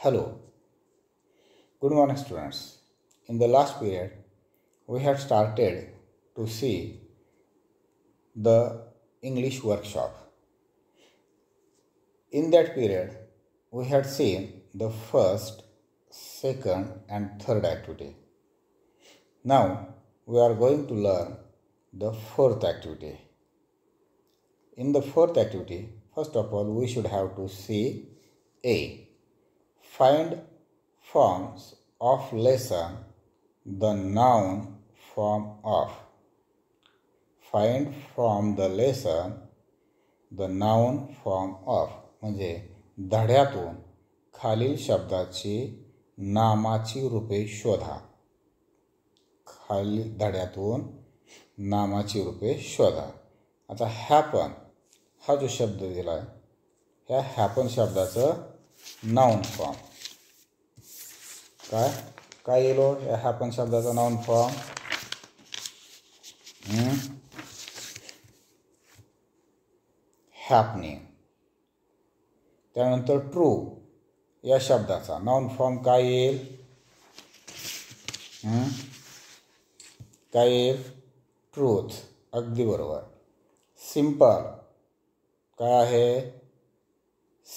Hello. Good morning, students. In the last period, we have started to see the English workshop. In that period, we had seen the first, second, and third activity. Now, we are going to learn the fourth activity. In the fourth activity, first of all, we should have to see A find forms of lesson the noun form of find from the lesson the noun form of म्हणजे धड्यातून खालील शब्दाची नामाची रूपे शोधा खाली धड्यातून नामाची रूपे शोधा आता happen हा जो शब्द दिला आहे ह्या हॅपन शब्दाचं नाऊन फॉर्म काय काय येलो या हॅपन शब्दाचा नॉन फॉर्म हॅपनिंग त्यानंतर ट्रू या शब्दाचा नॉन फॉर्म काय येईल काय येईल ट्रूथ अगदी बरोबर सिम्पल काय आहे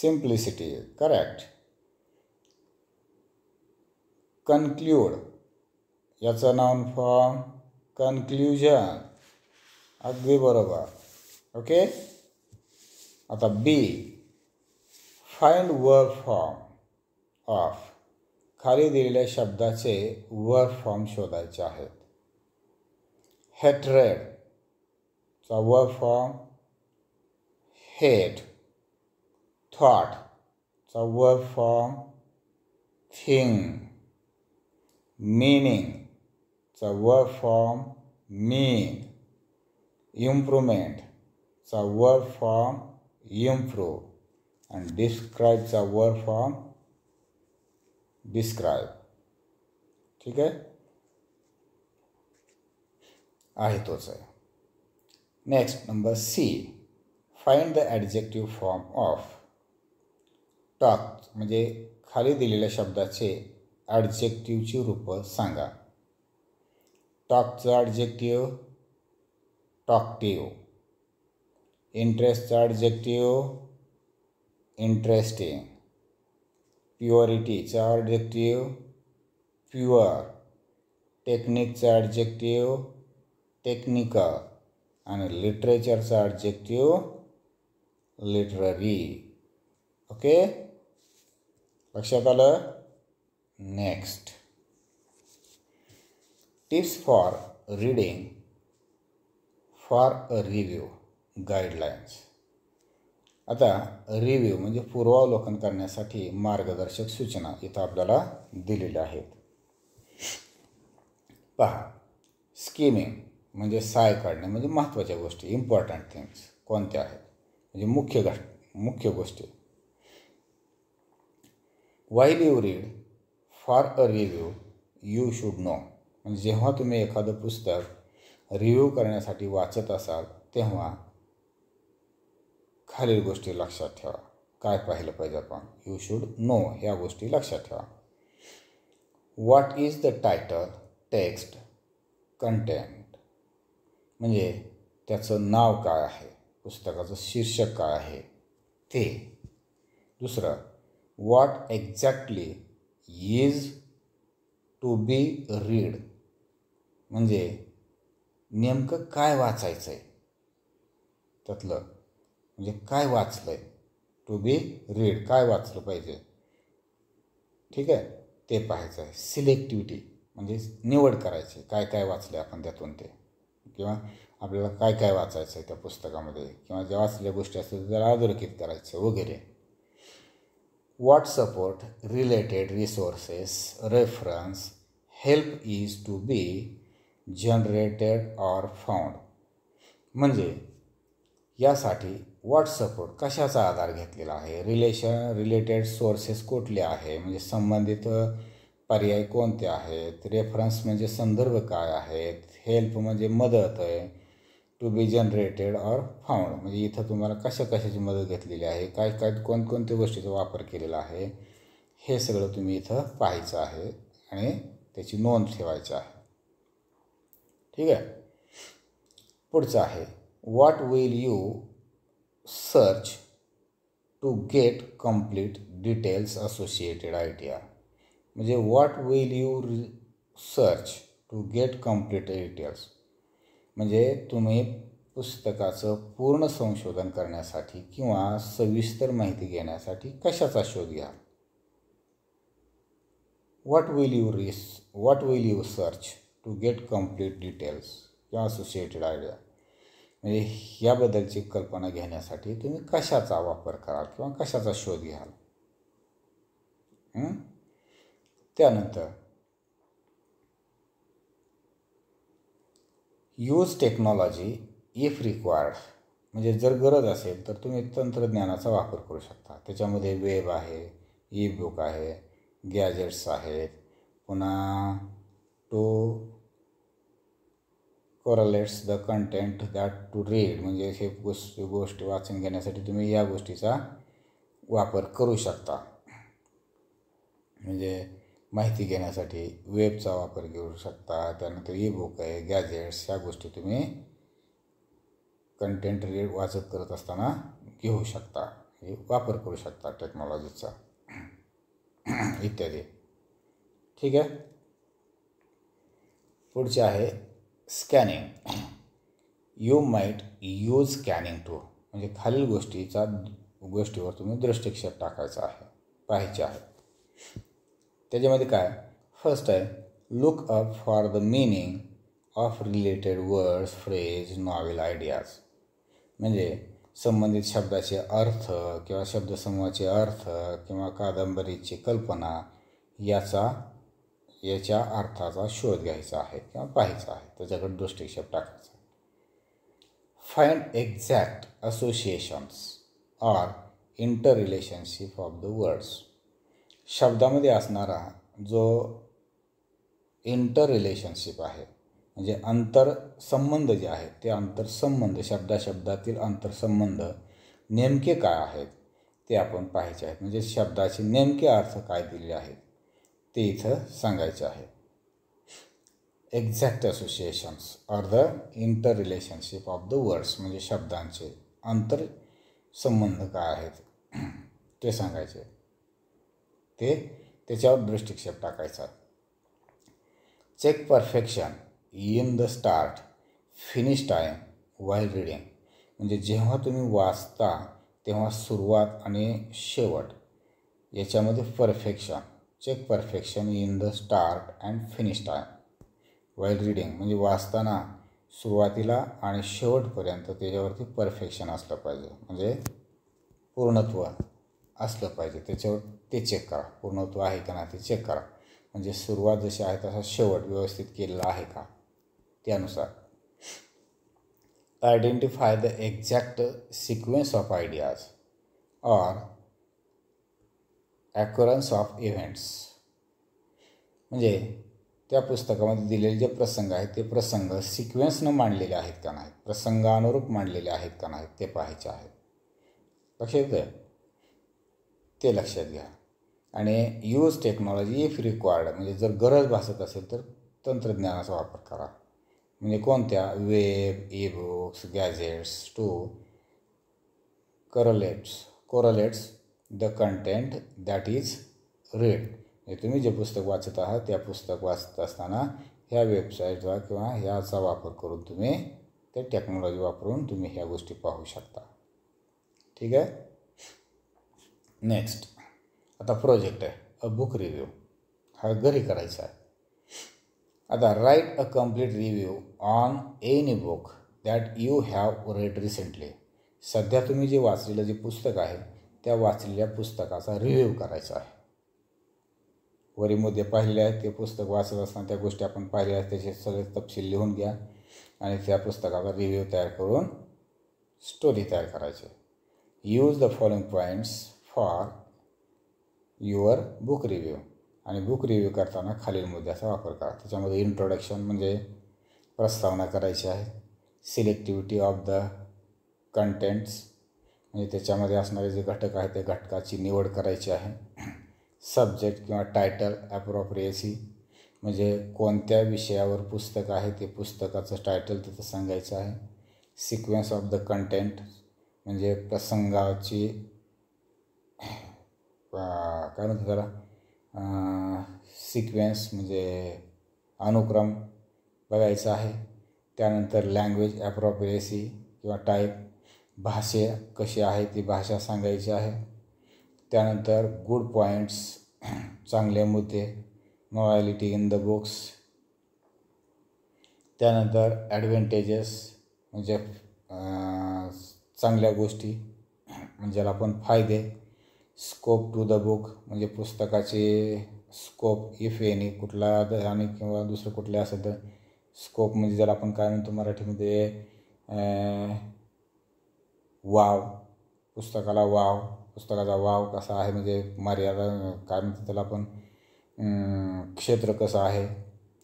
सिम्प्लिसिटी करेक्ट कन्क्ल्यूड याचं नाउन फॉर्म कनक्ल्युजन अगदी बरोबर ओके आता B find verb form of खाली दिलेल्या शब्दाचे वर्ब फॉर्म शोधायचे आहेत चा वर्ब फॉर्म हेट चा verb form thing meaning. It's a verb form mean. Improvement. It's a verb form improve. And describes a verb form describe. ठीक है आहे तोच आहे next number C find the adjective form of talk म्हणजे खाली दिलेल्या शब्दाचे ॲडजेक्टिव्हची रूप सांगा टॉकचं ॲडजेक्टिव टॉक्टिव इंटरेस्टचं ॲडजेक्टिव इंटरेस्टिंग प्युअरिटीचं ॲडजेक्टिव प्युअर टेक्निकचं ॲडजेक्टिव टेक्निकल आणि लिटरेचरचं ॲडजेक्टिव लिटररी ओके लक्षात आलं next tips for reading for a review guidelines आता रिव्ह्यू म्हणजे पूर्वावलोकन करण्यासाठी मार्गदर्शक सूचना इथं आपल्याला दिलेल्या आहेत पहा स्किमिंग म्हणजे साय काढणे म्हणजे महत्त्वाच्या गोष्टी इम्पॉर्टंट थिंग्स कोणत्या आहेत म्हणजे मुख्य घट मुख्य गोष्टी while you read for a review you should know म्हणजे जेव्हा तुम्ही एखादं पुस्तक रिव्ह्यू करण्यासाठी वाचत असाल तेव्हा खालील गोष्टी लक्षात ठेवा काय पाहिलं पाहिजे आपण यू शूड नो ह्या गोष्टी लक्षात ठेवा what is the title text content म्हणजे त्याचं नाव काय आहे पुस्तकाचं शीर्षक काय आहे ते दुसरं what exactly is to be read म्हणजे नेमकं काय वाचायचं आहे त्यातलं म्हणजे काय वाचलं आहे टू बी रीड काय वाचलं पाहिजे ठीक आहे ते पाहायचं आहे सिलेक्टिव्हिटी म्हणजे निवड करायची काय काय वाचलं आहे आपण त्यातून ते किंवा आपल्याला काय काय वाचायचं आहे त्या पुस्तकामध्ये किंवा ज्या वाचल्या गोष्टी असतील त्याला अधोरेखित करायचं वगैरे what support related resources reference help is to be generated or found म्हणजे यासाठी व्हॉट्सअपवर कशाचा आधार घेतलेला आहे रिलेशन रिलेटेड सोर्सेस कुठले आहे म्हणजे संबंधित पर्याय कोणते आहेत रेफरन्स म्हणजे संदर्भ काय आहेत हेल्प म्हणजे मदत आहे to be generated or found म्हणजे इथं तुम्हाला कशा कशाची मदत घेतलेली आहे काय काय कोणकोणत्या गोष्टीचा वापर केलेला आहे हे सगळं तुम्ही इथं पाहायचं आहे आणि त्याची नोंद ठेवायची आहे ठीक आहे पुढचं आहे what will you search to get complete details associated idea म्हणजे what will you search to get complete details म्हणजे तुम्ही पुस्तकाचं पूर्ण संशोधन करण्यासाठी किंवा सविस्तर माहिती घेण्यासाठी कशाचा शोध घ्या वॉट विल यू रिस what will you search to get complete details किंवा असोसिएटेड आयडिया म्हणजे याबद्दलची कल्पना घेण्यासाठी तुम्ही कशाचा वापर कराल किंवा कशाचा शोध घ्याल त्यानंतर यूज टेक्नॉलॉजी इफ रिक्वायर्ड म्हणजे जर गरज असेल तर तुम्ही तंत्रज्ञानाचा वापर करू शकता त्याच्यामध्ये वेब आहे ई बुक आहे गॅजेट्स आहेत पुन्हा to correlates the content that to read म्हणजे हे गोष्टी गोष्ट वाचन घेण्यासाठी तुम्ही या गोष्टीचा वापर करू शकता म्हणजे माहिती घेण्यासाठी वेबचा वापर घेऊ शकता त्यानंतर ई बुक आहे गॅजेट्स ह्या गोष्टी तुम्ही कंटेंट रीड वाचत करत असताना घेऊ शकता हे वापर करू शकता टेक्नॉलॉजीचा इत्यादी ठीक आहे पुढचे आहे scanning you might use scanning to म्हणजे खालील गोष्टीचा गोष्टीवर तुम्ही दृष्टिक्षेप टाकायचा आहे पाहायचे आहे त्याच्यामध्ये काय फर्स्ट आहे look up for the meaning of related words phrase novel ideas म्हणजे संबंधित शब्दाचे अर्थ किंवा शब्दसमूहाचे अर्थ किंवा कादंबरीची कल्पना याचा याच्या अर्थाचा शोध घ्यायचा आहे किंवा पाहायचा आहे त्याच्याकडे दृष्टिक्षेप टाकायचा find exact associations or inter relationship of the words शब्दामध्ये असणारा जो इंटर रिलेशनशिप आहे म्हणजे अंतरसंबंध जे आहेत ते आंतरसंबंध शब्दातील आंतरसंबंध नेमके काय आहेत ते आपण पाहायचे आहेत म्हणजे शब्दाचे नेमके अर्थ काय दिले आहेत ते इथं सांगायचे आहे exact associations or the inter relationship of the words म्हणजे शब्दांचे आंतरसंबंध काय आहेत ते सांगायचे ते त्याच्यावर दृष्टिक्षेप टाकायचा check perfection in the start finish time while reading म्हणजे जेव्हा तुम्ही वाचता तेव्हा सुरुवात आणि शेवट याच्यामध्ये perfection check perfection in the start and finish time while reading म्हणजे वाचताना सुरुवातीला आणि शेवटपर्यंत त्याच्यावरती परफेक्शन असलं पाहिजे म्हणजे पूर्णत्व असलं पाहिजे त्याच्यावर ते चेक करा पूर्णत्व आहे का नाही ते चेक करा म्हणजे सुरुवात जशी आहे तसा शेवट व्यवस्थित केलेला आहे का त्यानुसार identify the exact sequence of ideas or occurrence of events म्हणजे त्या पुस्तकामध्ये दिलेले जे प्रसंग आहेत ते प्रसंग सिक्वेन्सनं मांडलेले आहेत का नाहीत प्रसंगानुरूप मांडलेले आहेत का नाहीत ते पाहायचे आहेत लक्षात येतं ते लक्षात घ्या आणि यूज टेक्नॉलॉजी इफ रिक्वायर्ड म्हणजे जर गरज भासत असेल तर तंत्रज्ञानाचा वापर करा म्हणजे कोणत्या web e books gadgets to correlates correlates the content that is read म्हणजे तुम्ही जे पुस्तक वाचत आहात त्या पुस्तक वाचत असताना ह्या वेबसाईटचा किंवा ह्याचा वापर करून तुम्ही ते टेक्नॉलॉजी वापरून तुम्ही ह्या गोष्टी पाहू शकता ठीक आहे नेक्स्ट आता प्रोजेक्ट आहे अ बुक रिव्ह्यू हा घरी करायचा आहे आता write a complete review on any book that you have read recently सध्या तुम्ही जे वाचलेलं जे पुस्तक आहे त्या वाचलेल्या पुस्तकाचा रिव्ह्यू करायचा आहे वरीमध्ये पाहिले आहेत ते पुस्तक वाचत असताना त्या गोष्टी आपण पाहिल्या आहेत त्याचे सगळे तपशील लिहून घ्या आणि त्या पुस्तकाचा रिव्ह्यू तयार करून स्टोरी तयार करायची use the following points for your book review आणि बुक रिव्ह्यू करताना खालील मुद्द्याचा वापर करा त्याच्यामध्ये इंट्रोडक्शन म्हणजे प्रस्तावना करायची आहे सिलेक्टिव्हिटी ऑफ द कंटेंट्स म्हणजे त्याच्यामध्ये असणारे जे घटक आहेत त्या घटकाची निवड करायची आहे सब्जेक्ट किंवा टायटल ॲप्रोप्रिएसी म्हणजे कोणत्या विषयावर पुस्तक आहे ते पुस्तकाचं टायटल तिथं सांगायचं आहे सिक्वेन्स ऑफ द कंटेंट म्हणजे प्रसंगाची काय म्हणतो त्याला सिक्वेन्स म्हणजे अनुक्रम बघायचा आहे त्यानंतर लँग्वेज ॲप्रॉप्रिएसी किंवा टाईप भाषे कशी आहे ती भाषा सांगायची आहे त्यानंतर गुड पॉईंट्स चांगले मुद्दे मॉरॅलिटी इन द बुक्स त्यानंतर ॲडव्हेंटेजेस म्हणजे चांगल्या गोष्टी म्हणजे आपण फायदे स्कोप टू द बुक म्हणजे पुस्तकाचे स्कोप इफ एनी कुठला आणि किंवा दुसरं कुठले असेल तर स्कोप म्हणजे जर आपण काय म्हणतो मराठीमध्ये वाव पुस्तकाला वाव पुस्तकाचा वाव कसा आहे म्हणजे मर्यादा काय म्हणतो त्याला आपण क्षेत्र कसं आहे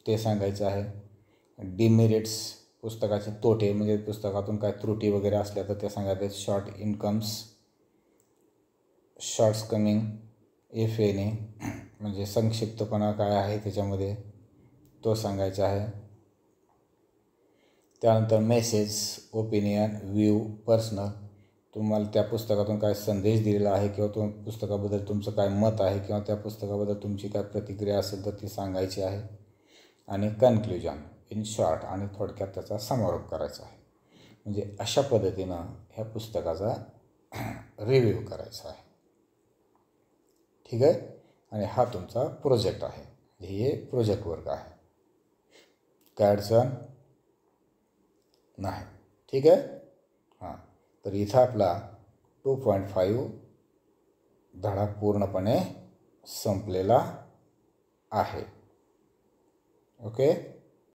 ते सांगायचं आहे डिमेरिट्स पुस्तकाचे तोटे म्हणजे पुस्तकातून काय त्रुटी वगैरे असल्या तर ते सांगायचं shortcomings shortcomings if any म्हणजे संक्षिप्तपणा काय आहे त्याच्यामध्ये तो सांगायचा आहे त्यानंतर मेसेज ओपिनियन व्ह्यू पर्सनल तुम्हाला त्या पुस्तकातून काय संदेश दिलेला आहे किंवा तुम पुस्तकाबद्दल तुमचं काय मत आहे किंवा त्या पुस्तकाबद्दल तुमची काय प्रतिक्रिया असेल तर ती सांगायची आहे आणि कन्क्ल्युजन इन शॉर्ट आणि थोडक्यात त्याचा समारोप करायचा आहे म्हणजे अशा पद्धतीनं ह्या पुस्तकाचा रिव्ह्यू करायचा आहे ठीक आहे आणि हा तुमचा प्रोजेक्ट आहे म्हणजे हे प्रोजेक्ट वर्क आहे काय अडचण नाही ठीक आहे हां तर इथं आपला टू पॉईंट फाईव्ह धडा पूर्णपणे संपलेला आहे ओके